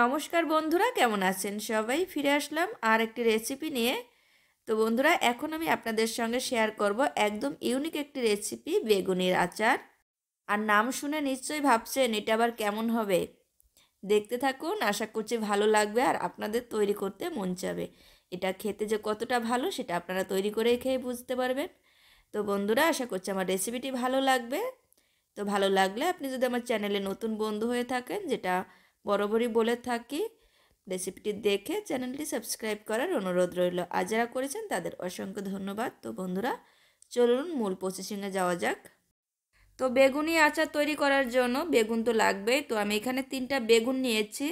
নমস্কার বন্ধুরা কেমন আছেন সবাই ফিরে আসলাম আর একটি রেসিপি নিয়ে তো বন্ধুরা এখন আমি আপনাদের সঙ্গে শেয়ার করব একদম ইউনিক একটি রেসিপি বেগুনের আচার আর নাম শুনে নিশ্চয়ই ভাবছেন এটা আবার কেমন হবে দেখতে থাকুন আশা করছি ভালো লাগবে আর আপনাদের তৈরি করতে মন চাবে এটা খেতে যে কতটা ভালো সেটা আপনারা তৈরি করে খেয়ে বুঝতে পারবেন তো বন্ধুরা আশা করছি আমার রেসিপিটি ভালো লাগবে তো ভালো লাগলে আপনি যদি আমার চ্যানেলে নতুন বন্ধু হয়ে থাকেন যেটা বরাবরই বলে থাকি রেসিপিটি দেখে চ্যানেলটি সাবস্ক্রাইব করার অনুরোধ রইল আর যারা করেছেন তাদের অসংখ্য ধন্যবাদ তো বন্ধুরা চলুন মূল প্রসেসিংয়ে যাওয়া যাক তো বেগুনি আচার তৈরি করার জন্য বেগুন তো লাগবেই তো আমি এখানে তিনটা বেগুন নিয়েছি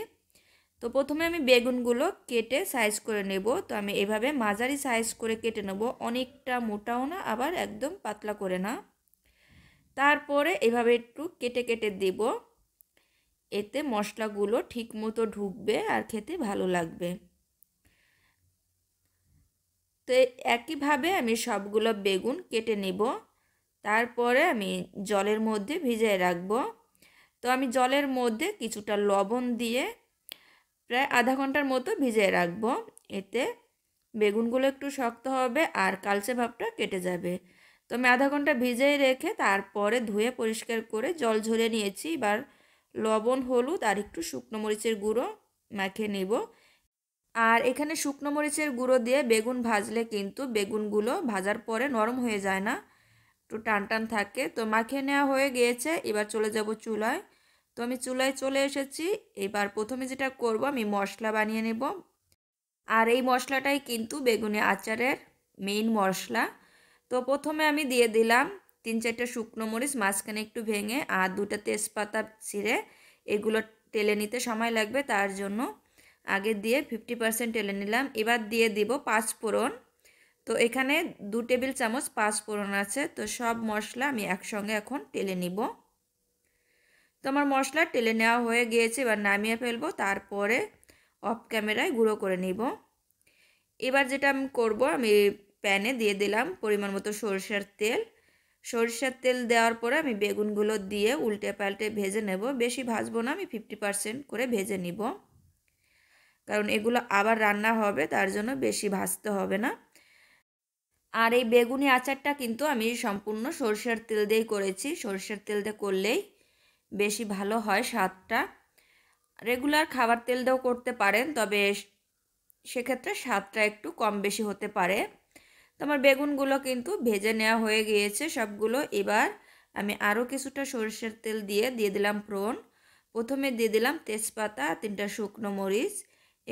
তো প্রথমে আমি বেগুনগুলো কেটে সাইজ করে নেব তো আমি এভাবে মাঝারি সাইজ করে কেটে নেব অনেকটা মোটাও না আবার একদম পাতলা করে না তারপরে এভাবে একটু কেটে কেটে দেবো এতে মশলাগুলো ঠিক মতো ঢুকবে আর খেতে ভালো লাগবে তো একইভাবে আমি সবগুলো বেগুন কেটে নেব তারপরে আমি জলের মধ্যে ভিজিয়ে রাখবো তো আমি জলের মধ্যে কিছুটা লবণ দিয়ে প্রায় আধা ঘন্টার মতো ভিজিয়ে রাখব এতে বেগুনগুলো একটু শক্ত হবে আর কালচে ভাবটা কেটে যাবে তো আমি আধা ঘন্টা ভিজিয়ে রেখে তারপরে ধুয়ে পরিষ্কার করে জল ঝরে নিয়েছি এবার লবণ হলুদ আর একটু শুকনো মরিচের গুঁড়ো মাখে নেব আর এখানে শুকনো মরিচের গুঁড়ো দিয়ে বেগুন ভাজলে কিন্তু বেগুনগুলো ভাজার পরে নরম হয়ে যায় না একটু টান টান থাকে তো মাখিয়ে নেওয়া হয়ে গিয়েছে এবার চলে যাব চুলায় তো আমি চুলায় চলে এসেছি এবার প্রথমে যেটা করব আমি মশলা বানিয়ে নেব আর এই মশলাটাই কিন্তু বেগুনে আচারের মেইন মশলা তো প্রথমে আমি দিয়ে দিলাম তিন চারটা শুকনো মরিচ মাঝখানে একটু ভেঙে আর দুটা তেজপাতা ছিঁড়ে এগুলো টেলে নিতে সময় লাগবে তার জন্য আগে দিয়ে ফিফটি পারসেন্ট টেলে নিলাম এবার দিয়ে দিব পাঁচ ফোড়ন তো এখানে দু টেবিল চামচ পাঁচ ফোড়ন আছে তো সব মশলা আমি একসঙ্গে এখন টেলে নিব তো আমার মশলা টেলে নেওয়া হয়ে গিয়েছে এবার নামিয়ে ফেলবো তারপরে অফ ক্যামেরায় গুঁড়ো করে নিব এবার যেটা আমি করব আমি প্যানে দিয়ে দিলাম পরিমাণ মতো সরষের তেল সরিষার তেল দেওয়ার পরে আমি বেগুনগুলো দিয়ে উল্টে পাল্টে ভেজে নেব বেশি ভাজবো না আমি ফিফটি পারসেন্ট করে ভেজে নিব কারণ এগুলো আবার রান্না হবে তার জন্য বেশি ভাজতে হবে না আর এই বেগুনি আচারটা কিন্তু আমি সম্পূর্ণ সরষের তেল দিয়েই করেছি সরষের তেল দিয়ে করলেই বেশি ভালো হয় স্বাদটা রেগুলার খাবার তেল দিয়েও করতে পারেন তবে সেক্ষেত্রে স্বাদটা একটু কম বেশি হতে পারে আমার বেগুনগুলো কিন্তু ভেজে নেওয়া হয়ে গিয়েছে সবগুলো এবার আমি আরও কিছুটা সরষের তেল দিয়ে দিয়ে দিলাম প্রন প্রথমে দিয়ে দিলাম তেজপাতা তিনটা শুকনো মরিচ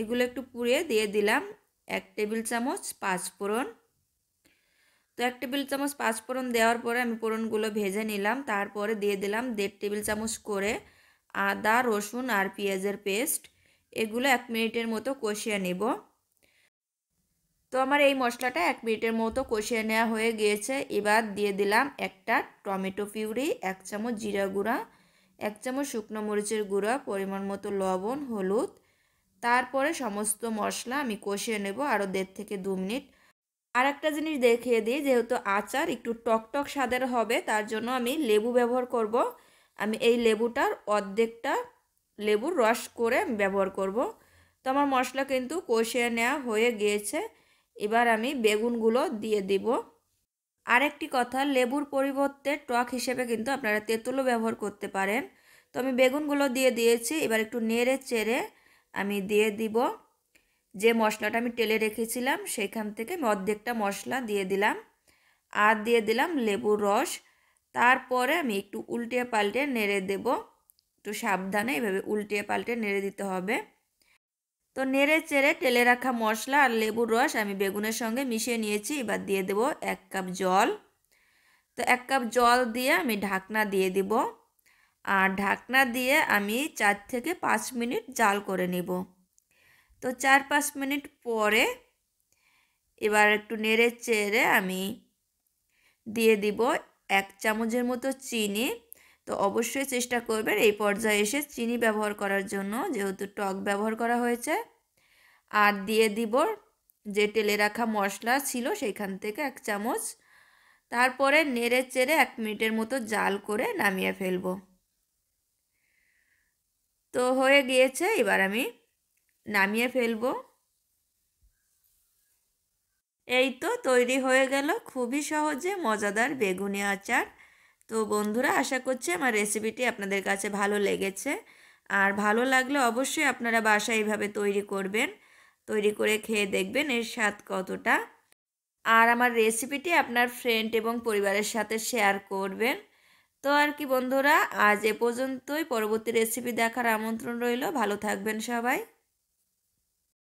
এগুলো একটু পুড়িয়ে দিয়ে দিলাম এক টেবিল চামচ পাঁচ ফোড়ন তো এক টেবিল চামচ পাঁচ ফোড়ন দেওয়ার পরে আমি ফোড়নগুলো ভেজে নিলাম তারপরে দিয়ে দিলাম দেড় টেবিল চামচ করে আদা রসুন আর পেঁয়াজের পেস্ট এগুলো এক মিনিটের মতো কষিয়ে নেব তো আমার এই মশলাটা এক মিনিটের মতো কষিয়ে নেওয়া হয়ে গিয়েছে এবার দিয়ে দিলাম একটা টমেটো পিউরি এক চামচ জিরা গুঁড়া এক চামচ শুকনো মরিচের গুঁড়া পরিমাণ মতো লবণ হলুদ তারপরে সমস্ত মশলা আমি কষিয়ে নেব আরও দেড় থেকে দু মিনিট আর একটা জিনিস দেখিয়ে দিই যেহেতু আচার একটু টকটক স্বাদের হবে তার জন্য আমি লেবু ব্যবহার করব আমি এই লেবুটার অর্ধেকটা লেবুর রস করে ব্যবহার করব তো আমার মশলা কিন্তু কষিয়ে নেওয়া হয়ে গিয়েছে এবার আমি বেগুনগুলো দিয়ে দিব আরেকটি কথা লেবুর পরিবর্তে টক হিসেবে কিন্তু আপনারা তেঁতুলও ব্যবহার করতে পারেন তো আমি বেগুনগুলো দিয়ে দিয়েছি এবার একটু নেড়ে চেড়ে আমি দিয়ে দিব যে মশলাটা আমি টেলে রেখেছিলাম সেইখান থেকে আমি অর্ধেকটা মশলা দিয়ে দিলাম আর দিয়ে দিলাম লেবুর রস তারপরে আমি একটু উল্টে পাল্টে নেড়ে দেব একটু সাবধানে এভাবে উল্টে পাল্টে নেড়ে দিতে হবে তো নেড়ে চেড়ে টেলে রাখা মশলা আর লেবুর রস আমি বেগুনের সঙ্গে মিশিয়ে নিয়েছি এবার দিয়ে দেব এক কাপ জল তো এক কাপ জল দিয়ে আমি ঢাকনা দিয়ে দিব আর ঢাকনা দিয়ে আমি চার থেকে পাঁচ মিনিট জাল করে নিব তো চার পাঁচ মিনিট পরে এবার একটু নেড়ে চেড়ে আমি দিয়ে দিব এক চামচের মতো চিনি তো অবশ্যই চেষ্টা করবেন এই পর্যায়ে এসে চিনি ব্যবহার করার জন্য যেহেতু টক ব্যবহার করা হয়েছে আর দিয়ে দিব যে তেলে রাখা মশলা ছিল সেইখান থেকে এক চামচ তারপরে নেড়ে চেড়ে এক মিনিটের মতো জাল করে নামিয়ে ফেলব তো হয়ে গিয়েছে এবার আমি নামিয়ে ফেলব এই তো তৈরি হয়ে গেল খুবই সহজে মজাদার বেগুনি আচার তো বন্ধুরা আশা করছি আমার রেসিপিটি আপনাদের কাছে ভালো লেগেছে আর ভালো লাগলে অবশ্যই আপনারা বাসায় এইভাবে তৈরি করবেন তৈরি করে খেয়ে দেখবেন এর স্বাদ কতটা আর আমার রেসিপিটি আপনার ফ্রেন্ড এবং পরিবারের সাথে শেয়ার করবেন তো আর কি বন্ধুরা আজ এ পর্যন্তই পরবর্তী রেসিপি দেখার আমন্ত্রণ রইল ভালো থাকবেন সবাই